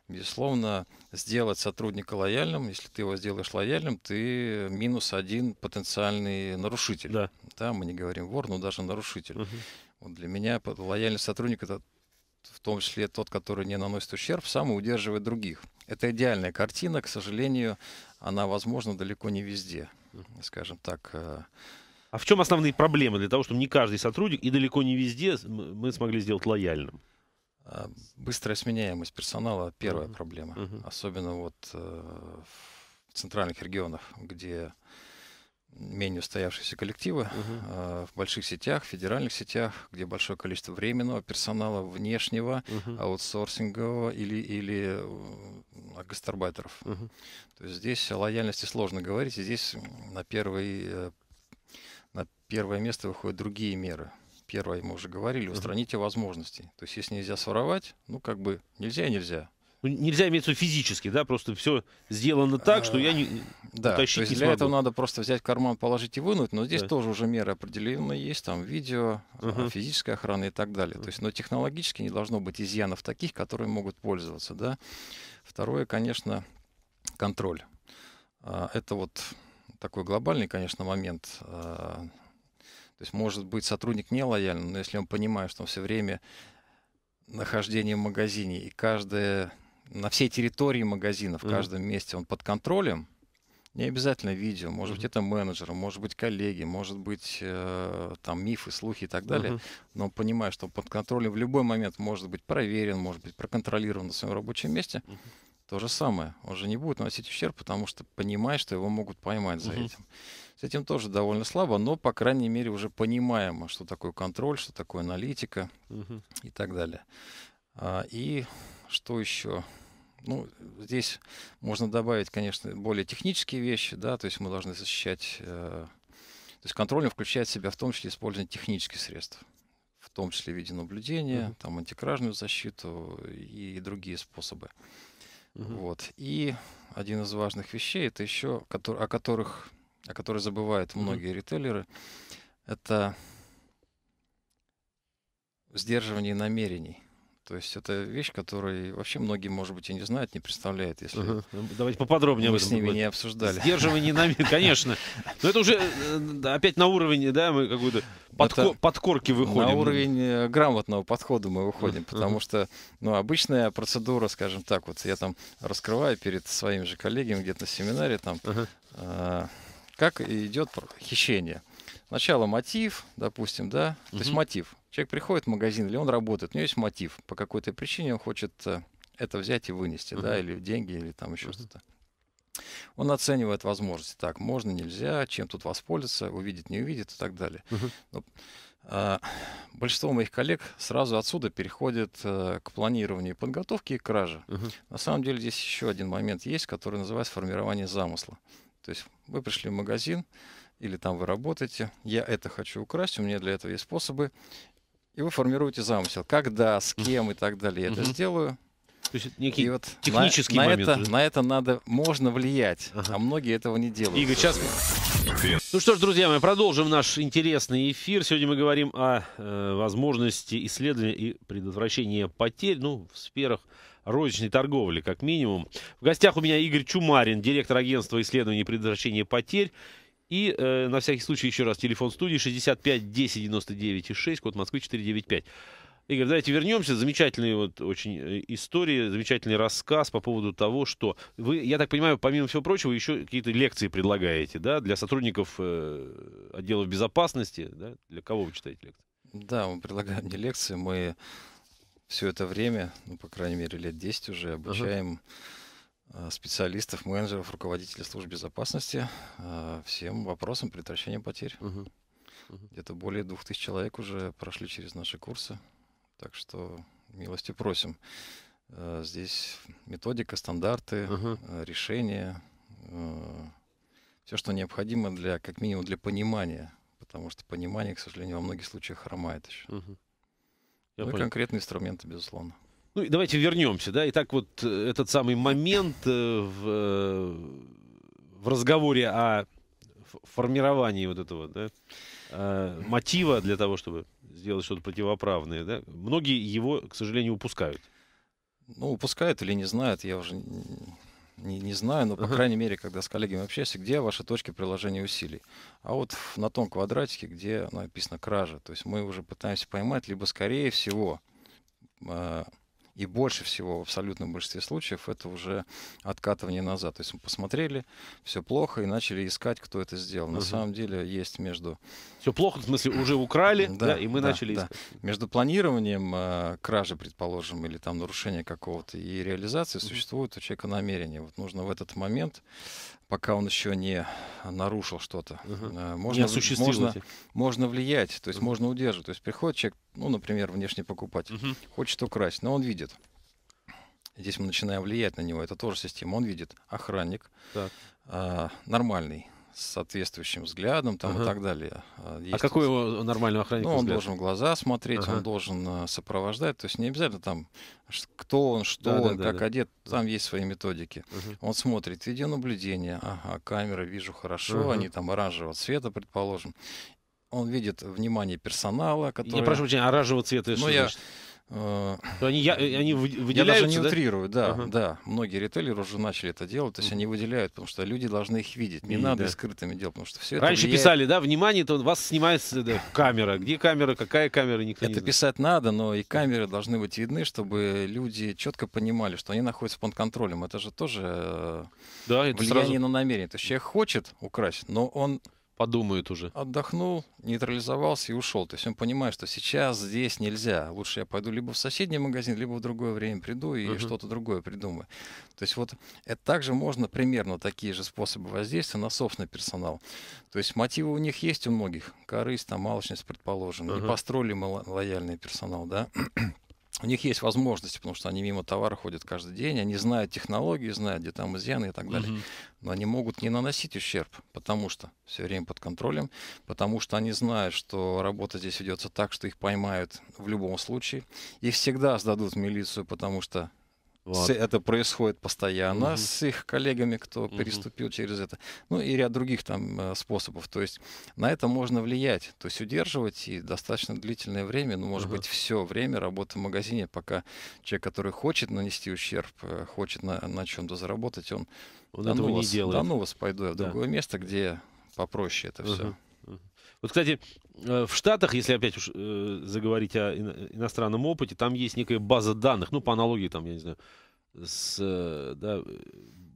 безусловно, сделать сотрудника лояльным, если ты его сделаешь лояльным, ты минус один потенциальный нарушитель. Да. да мы не говорим вор, но даже нарушитель. Uh-huh. Вот для меня лояльный сотрудник это в том числе тот, который не наносит ущерб, сам и удерживает других это идеальная картина, к сожалению, она возможна далеко не везде, скажем так. Э. А в чем основные проблемы для того, чтобы не каждый сотрудник и далеко не везде мы смогли сделать лояльным? А, быстрая сменяемость персонала – первая uh-huh. проблема, uh-huh. особенно вот э, в центральных регионах, где менее устоявшиеся коллективы, uh-huh. в больших сетях, федеральных сетях, где большое количество временного персонала, внешнего, uh-huh. аутсорсингового или, или гастарбайтеров. Угу. То есть здесь о лояльности сложно говорить, и здесь на, первый, э, на первое место выходят другие меры. Первое, мы уже говорили, устраните возможности. То есть если нельзя своровать, ну как бы нельзя и нельзя. Ну, нельзя иметь в виду физически, да, просто все сделано так, что я не э, Да, то есть не для смогу. этого надо просто взять карман, положить и вынуть, но здесь да. тоже уже меры определенные есть, там видео, uh-huh. физическая охрана и так далее. То есть, но технологически не должно быть изъянов таких, которые могут пользоваться, да. Второе, конечно, контроль. А, это вот такой глобальный, конечно, момент. А, то есть, может быть, сотрудник не лоялен, но если он понимает, что он все время нахождение в магазине и каждое на всей территории магазина, в каждом месте он под контролем, не обязательно видео, может быть, это менеджер, может быть, коллеги, может быть, э, там мифы, слухи и так далее. Mm-hmm. Но понимая, что под контролем в любой момент может быть проверен, может быть, проконтролирован на своем рабочем месте, mm-hmm. то же самое. Он же не будет носить ущерб, потому что понимает, что его могут поймать за mm-hmm. этим. С этим тоже довольно слабо, но, по крайней мере, уже понимаемо, что такое контроль, что такое аналитика mm-hmm. и так далее. А, и что еще? Ну, здесь можно добавить, конечно, более технические вещи, да, то есть мы должны защищать, э, то есть контроль включает в себя в том числе использование технических средств, в том числе в виде наблюдения, uh-huh. там антикражную защиту и, и другие способы. Uh-huh. Вот. И один из важных вещей, это еще, который, о которых, о которых забывают многие uh-huh. ритейлеры, это сдерживание намерений. То есть это вещь, которую вообще многие, может быть, и не знают, не представляют, если... Ага. Ну, давайте поподробнее мы с ними не обсуждали. Сдерживание нами, конечно. Но это уже э, опять на уровне, да, мы какую то подкорки выходим. На уровень э, грамотного подхода мы выходим, потому что, ну, обычная процедура, скажем так, вот я там раскрываю перед своими же коллегами где-то на семинаре там, э, как идет хищение. Сначала мотив, допустим, да, то есть мотив Человек приходит в магазин, или он работает, у него есть мотив. По какой-то причине он хочет э, это взять и вынести, uh-huh. да, или деньги, или там еще uh-huh. что-то. Он оценивает возможности. Так, можно, нельзя, чем тут воспользоваться, увидит, не увидит и так далее. Uh-huh. Но, ну, а, большинство моих коллег сразу отсюда переходит а, э, к планированию подготовки и кражи. Uh-huh. На самом деле здесь еще один момент есть, который называется формирование замысла. То есть вы пришли в магазин, или там вы работаете, я это хочу украсть, у меня для этого есть способы, и вы формируете замысел, когда, с кем и так далее. Я это сделаю. То есть некий и вот технический на, момент. это, на это надо, можно влиять, ага. а многие этого не делают. Игорь, сейчас... Ну что ж, друзья, мы продолжим наш интересный эфир. Сегодня мы говорим о э, возможности исследования и предотвращения потерь, ну, в сферах розничной торговли, как минимум. В гостях у меня Игорь Чумарин, директор агентства исследования и предотвращения потерь, и э, на всякий случай еще раз телефон студии 65 10 99 и 6, код Москвы 495. Игорь, давайте вернемся. Замечательные вот очень э, истории, замечательный рассказ по поводу того, что вы, я так понимаю, помимо всего прочего, еще какие-то лекции предлагаете, да, для сотрудников э, отделов безопасности, да? Для кого вы читаете лекции? Да, мы предлагаем не лекции, мы все это время, ну, по крайней мере, лет 10 уже обучаем uh-huh Э, специалистов, менеджеров, руководителей служб безопасности э, всем вопросам предотвращения потерь. Угу. Где-то более двух тысяч человек уже прошли через наши курсы. Так что милости просим. Э, здесь методика, стандарты, угу. решения, все, что необходимо для, как минимум, для понимания, потому что понимание, к сожалению, во многих случаях хромает еще. Угу. Я ну понял. и конкретные инструменты, безусловно. Ну, давайте вернемся, да. и так вот э, этот самый момент э, в, э, в разговоре о формировании вот этого, да, мотива для того, чтобы сделать что-то противоправное, да. Многие его, к сожалению, упускают. Ну, упускают или не знают, я уже не, не знаю, но, по uh-huh. крайней мере, когда с коллегами общаюсь, где ваши точки приложения усилий. А вот на том квадратике, где написано кража, то есть мы уже пытаемся поймать, либо, скорее всего, э, и больше всего, в абсолютном большинстве случаев, это уже откатывание назад. То есть мы посмотрели, все плохо, и начали искать, кто это сделал. На самом деле есть между... Все плохо, в смысле, уже украли, да, да и мы да, начали искать. Да. Между планированием э, кражи, предположим, или там нарушения какого-то и реализации угу. существует у человека намерение. Вот нужно в этот момент пока он еще не нарушил что-то. Угу. Можно, э, не можно, можно влиять, то есть угу. можно удерживать. То есть приходит человек, ну, например, внешний покупатель, угу. хочет украсть, но он видит. Здесь мы начинаем влиять на него. Это тоже система. Он видит охранник так. Э, нормальный, с соответствующим взглядом там, ага. и так далее. А, а есть а какой его нормального охранника? Ну, он взгляд? должен в глаза смотреть, ага. он должен э, сопровождать. То есть не обязательно там, кто он, что да, он, да, как да, одет. Там есть свои методики. Ага. Он смотрит видеонаблюдение, ага, камера, вижу хорошо, ага. они там оранжевого цвета, предположим. Он видит внимание персонала, который... Я прошу прощения, оранжевого цвета, ну, что я... значит? Э, то они, я, э, они выделяются, Я даже не да? утрирую, да, ага. да. Многие ритейлеры уже начали это делать, то есть они выделяют, потому что люди должны их видеть. Не и, надо да. скрытыми делать, потому что все Раньше влияет... писали, да, внимание, то вас снимает да, камера. Где камера, какая камера, никто это не Это писать надо, но и камеры должны быть видны, чтобы люди четко понимали, что они находятся под контролем. Это же тоже э, да, это влияние сразу... на намерение. То есть человек хочет украсть, но он подумает уже. Отдохнул, нейтрализовался и ушел. То есть он понимает, что сейчас здесь нельзя. Лучше я пойду либо в соседний магазин, либо в другое время приду и uh-huh. что-то другое придумаю. То есть вот это также можно примерно такие же способы воздействия на собственный персонал. То есть мотивы у них есть у многих. Корысть, там, алчность, предположим. Uh-huh. Не построили мы ло- лояльный персонал, да? у них есть возможности, потому что они мимо товара ходят каждый день, они знают технологии, знают, где там изъяны и так далее. Угу. Но они могут не наносить ущерб, потому что все время под контролем, потому что они знают, что работа здесь ведется так, что их поймают в любом случае. Их всегда сдадут в милицию, потому что вот. Это происходит постоянно угу. с их коллегами, кто угу. переступил через это. Ну и ряд других там э, способов. То есть на это можно влиять. То есть удерживать и достаточно длительное время, ну может угу. быть все время работы в магазине, пока человек, который хочет нанести ущерб, э, хочет на, на чем-то заработать, он, он да этого ну не делает. Да ну вас пойду я в да. другое место, где попроще это угу. все. Вот, кстати, э, в Штатах, если опять уж э, заговорить о иностранном опыте, там есть некая база данных, ну, по аналогии, там, я не знаю, с э, да,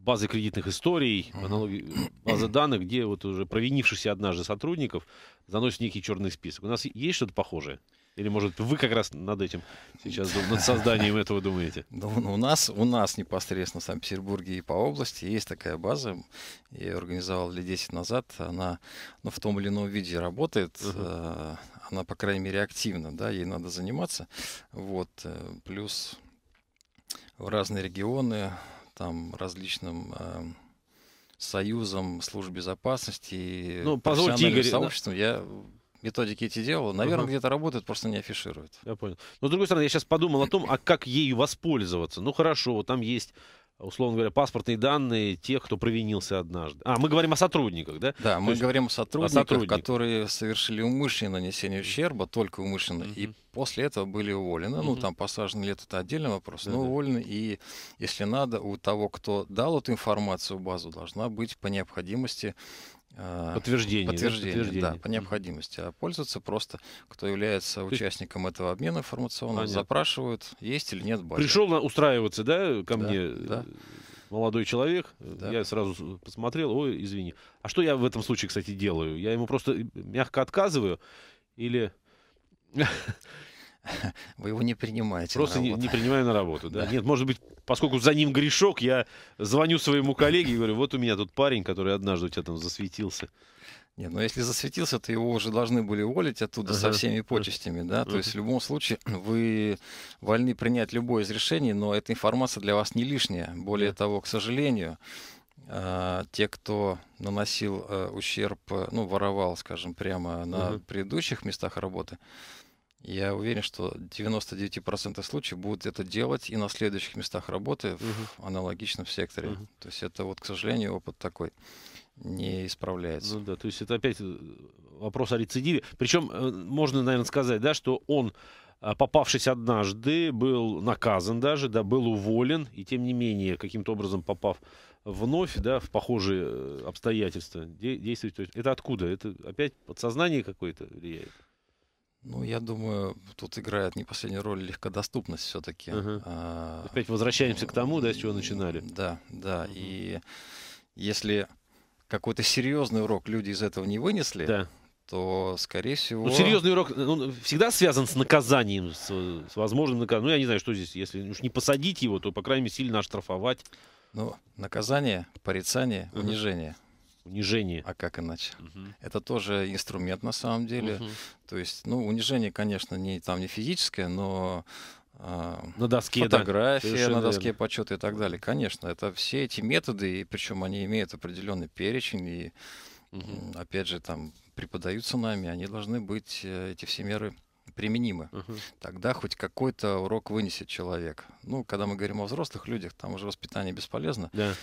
базой кредитных историй, по аналогии, база данных, где вот уже провинившихся однажды сотрудников заносят некий черный список. У нас есть что-то похожее? Или, может, вы как раз над этим сейчас, над созданием этого думаете? Ну, ну, у нас, у нас непосредственно в Санкт-Петербурге и по области есть такая база. Я ее организовал лет 10 назад. Она ну, в том или ином виде работает. Uh-huh. Она, по крайней мере, активна, да, ей надо заниматься. Вот. Э, плюс в разные регионы, там, различным э, союзом служб безопасности ну, позвольте, Игорь, сообществом. Да. Я методики эти делал. Наверное, uh где-то работает, просто не афиширует. Я понял. Но, с другой стороны, я сейчас подумал о том, а как ею воспользоваться. Ну, хорошо, вот там есть условно говоря, паспортные данные тех, кто провинился однажды. А, мы говорим о сотрудниках, да? Да, То мы есть... говорим о сотрудниках, о сотрудниках, которые совершили умышленное нанесение ущерба, только умышленно, mm-hmm. и после этого были уволены. Mm-hmm. Ну, там посажены лет это отдельный вопрос, mm-hmm. но уволены. И, если надо, у того, кто дал эту информацию в базу, должна быть по необходимости а, подтверждение, подтверждение, да, подтверждение. Да, по необходимости. А пользоваться просто, кто является участником есть... этого обмена информационного, Понятно. запрашивают, есть или нет база. Пришел на, устраиваться, да, ко да, мне да. Э, молодой человек, э, да. я сразу посмотрел, ой, извини. А что я в этом случае, кстати, делаю? Я ему просто э, мягко отказываю или... вы его не принимаете. Просто не, не принимаю на работу, да? да. Нет, может быть, поскольку за ним грешок, я звоню своему коллеге и говорю, вот у меня тут парень, который однажды у тебя там засветился. Нет, но ну, если засветился, то его уже должны были уволить оттуда ага. со всеми почестями, да. Ага. То есть в любом случае вы вольны принять любое из решений, но эта информация для вас не лишняя. Более ага. того, к сожалению, а, те, кто наносил э, ущерб, э, ну, воровал, скажем, прямо на ага. предыдущих местах работы, я уверен, что 99% случаев будут это делать и на следующих местах работы угу. в аналогичном секторе. Угу. То есть это вот, к сожалению, опыт такой не исправляется. Ну да, то есть это опять э, вопрос о рецидиве. Причем э, можно, наверное, сказать, да, что он а, попавшись однажды, был наказан даже, да, был уволен, и тем не менее, каким-то образом попав вновь, да, в похожие э, обстоятельства, де- действовать. Это откуда? Это опять подсознание какое-то влияет? Ну, я думаю, тут играет не последнюю роль легкодоступность все-таки. Угу. А, Опять возвращаемся к тому, да, с чего начинали. Да, да. Угу. И если какой-то серьезный урок люди из этого не вынесли, да. то, скорее всего... Ну, серьезный урок он всегда связан с наказанием, с, с возможным наказанием. Ну, я не знаю, что здесь. Если уж не посадить его, то, по крайней мере, сильно оштрафовать. Ну, наказание, порицание, угу. унижение. Унижение. А как иначе? Угу. Это тоже инструмент на самом деле. Угу. То есть, ну, унижение, конечно, не там не физическое, но а, на доске, фотография да, на доске верно. почета и так далее. Конечно, это все эти методы, и причем они имеют определенный перечень, и угу. опять же там преподаются нами, они должны быть, э, эти все меры применимы. Угу. Тогда хоть какой-то урок вынесет человек. Ну, когда мы говорим о взрослых людях, там уже воспитание бесполезно. Да.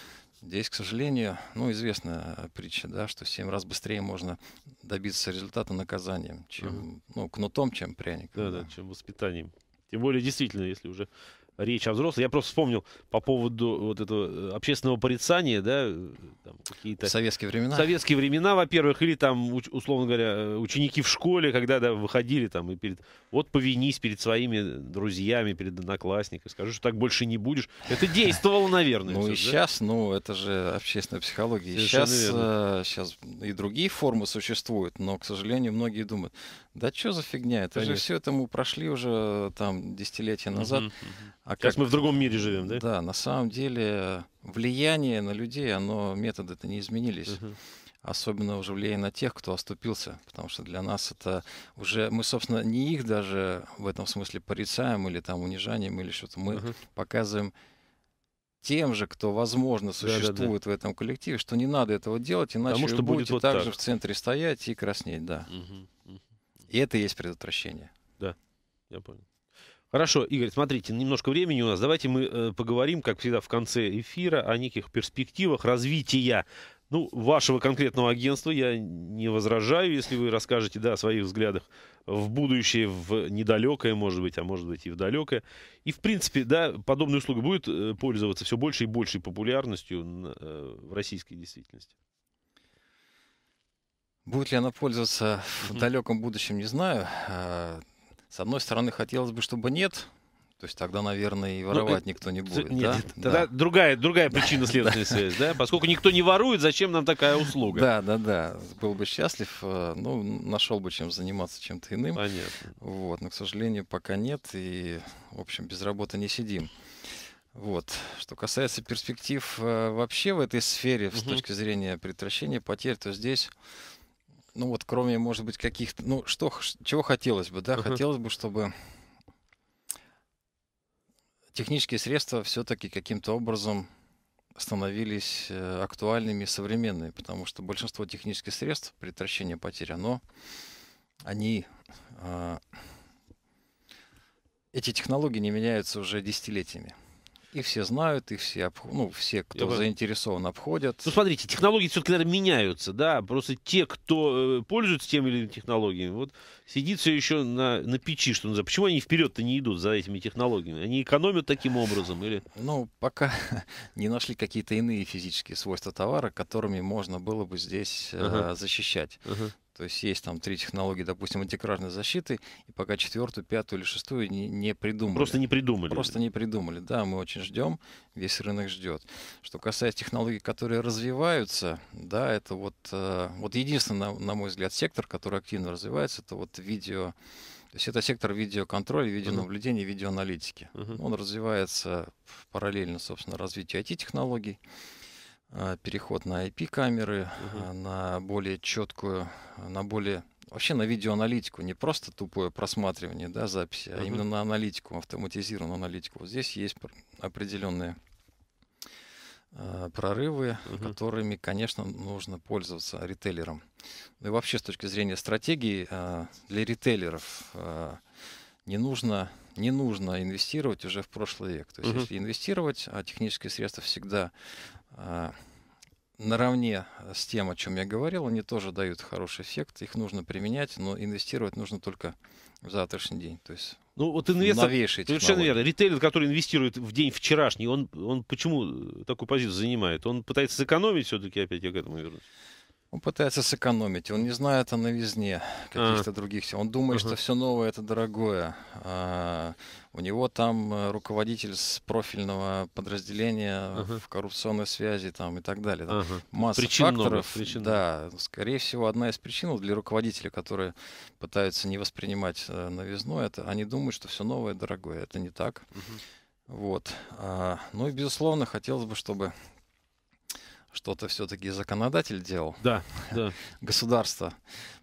Здесь, к сожалению, ну, известная притча, да, что семь раз быстрее можно добиться результата наказанием, чем, uh-huh. ну, кнутом, чем пряником. да, да, чем воспитанием. Тем более, действительно, если уже речь о взрослых. Я просто вспомнил по поводу вот этого э, общественного порицания, да, э, какие-то... Советские времена. Советские времена, во-первых, или там, условно говоря, э, ученики в школе, когда, да, выходили там и перед... Вот повинись перед своими друзьями, перед одноклассниками, скажи, что так больше не будешь. Это действовало, наверное. Ну и сейчас, ну, это же общественная психология. сейчас и другие формы существуют, но, к сожалению, многие думают, да что за фигня? Это Конечно. же все это мы прошли уже там десятилетия назад. Угу, угу. А Сейчас как... мы в другом мире живем, да? Да, на самом деле влияние на людей, оно, методы-то не изменились. Угу. Особенно уже влияние на тех, кто оступился, потому что для нас это уже, мы, собственно, не их даже в этом смысле порицаем или там унижанием или что-то. Мы угу. показываем тем же, кто, возможно, существует да, да, да. в этом коллективе, что не надо этого делать, иначе Потому что будете будет вот так, так же в центре стоять и краснеть, да. Угу, угу. И это и есть предотвращение. Да, я понял. Хорошо, Игорь, смотрите, немножко времени у нас. Давайте мы э, поговорим, как всегда, в конце эфира о неких перспективах развития ну, вашего конкретного агентства. Я не возражаю, если вы расскажете да, о своих взглядах в будущее, в недалекое, может быть, а может быть и в далекое. И, в принципе, да, подобная услуга будет э, пользоваться все больше и большей популярностью э, в российской действительности. Будет ли она пользоваться в далеком будущем, не знаю. А, с одной стороны, хотелось бы, чтобы нет. То есть тогда, наверное, и ну, воровать ну, никто не будет. Нет, да? тогда да. другая, другая причина следственной связи, да? Поскольку никто не ворует, зачем нам такая услуга? Да, да, да. Был бы счастлив, э, ну, нашел бы чем заниматься чем-то иным. Понятно. Вот, но, к сожалению, пока нет, и, в общем, без работы не сидим. Вот. Что касается перспектив э, вообще в этой сфере с точки зрения предотвращения потерь, то здесь ну вот кроме, может быть, каких-то, ну что, чего хотелось бы, да, uh-huh. хотелось бы, чтобы технические средства все-таки каким-то образом становились э, актуальными и современными, потому что большинство технических средств предотвращения потерь, оно, они, э, эти технологии не меняются уже десятилетиями. И все знают, и все, обх... ну, все, кто Я заинтересован, обходят. Ну, смотрите, технологии все-таки, наверное, меняются, да, просто те, кто э, пользуются тем или иными технологиями, вот сидит все еще на, на печи, что называется. Почему они вперед-то не идут за этими технологиями? Они экономят таким образом или... Ну, пока не нашли какие-то иные физические свойства товара, которыми можно было бы здесь э, ага. э, защищать. Ага. То есть есть там три технологии, допустим, антикражной защиты, и пока четвертую, пятую или шестую не, не придумали. Просто не придумали. Просто не придумали, да, мы очень ждем, весь рынок ждет. Что касается технологий, которые развиваются, да, это вот, э, вот единственный, на, на мой взгляд, сектор, который активно развивается, это вот видео, то есть это сектор видеоконтроля, видеонаблюдения, uh-huh. видеоаналитики. Uh-huh. Он развивается параллельно, собственно, развитию IT-технологий. Э, переход на IP-камеры, угу. Э, на более четкую, э, на более вообще на видеоаналитику, не просто тупое просматривание да, записи, угу. а именно на аналитику, автоматизированную аналитику. Вот здесь есть определенные прорывы, угу. которыми, конечно, нужно пользоваться ритейлером Ну и вообще, с точки зрения стратегии, для ритейлеров не нужно, не нужно инвестировать уже в прошлый век. То есть, угу. если инвестировать, а технические средства всегда а, наравне с тем, о чем я говорил, они тоже дают хороший эффект, их нужно применять, но инвестировать нужно только в завтрашний день. То есть ну, вот инвестор, совершенно верно. Ритейлер, который инвестирует в день вчерашний, он, он почему э, такую позицию занимает? Он пытается сэкономить все-таки, опять я к этому вернусь. Он пытается сэкономить, он не знает о новизне каких-то а. других Он думает, угу. что все новое это дорогое. А, у него там э, руководитель с профильного подразделения угу. в коррупционной связи там, и так далее. Там угу. Масса причин факторов. Много, причин. Да, скорее всего, одна из причин для руководителей, которые пытаются не воспринимать э, новизну, это они думают, что все новое дорогое. Это не так. Угу. Вот. А, ну и, безусловно, хотелось бы, чтобы что-то все-таки законодатель делал. Да, да. Государство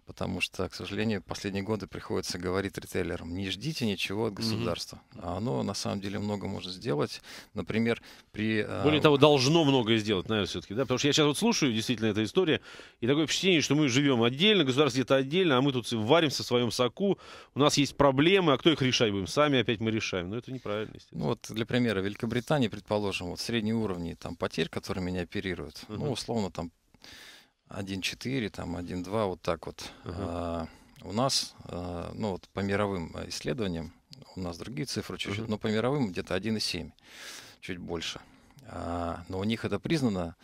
потому что, к сожалению, последние годы приходится говорить ритейлерам, не ждите ничего от государства. Mm-hmm. А оно на самом деле много может сделать. Например, при... Э, Более того, должно многое сделать, наверное, все-таки. Да? Потому что я сейчас вот слушаю действительно эта история, и такое впечатление, что мы живем отдельно, государство где-то отдельно, а мы тут варимся в своем соку, у нас есть проблемы, а кто их решать будем? Сами опять мы решаем. Но ну, это неправильно, Ну вот для примера, Великобритании, предположим, вот средние уровни там, потерь, которыми они оперируют, uh-huh. ну, условно, там 1.4, там 1.2, вот так вот. Uh-huh. А, у нас, а, ну вот по мировым а, исследованиям, у нас другие цифры чуть-чуть, uh-huh. но по мировым где-то 1.7, чуть больше. А, но у них это признано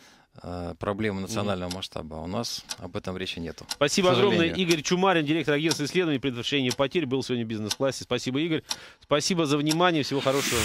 а, проблемы национального масштаба. А у нас об этом речи нету. Спасибо огромное. Игорь Чумарин, директор агентства исследований предотвращения потерь, был сегодня в бизнес-классе. Спасибо, Игорь. Спасибо за внимание. Всего хорошего.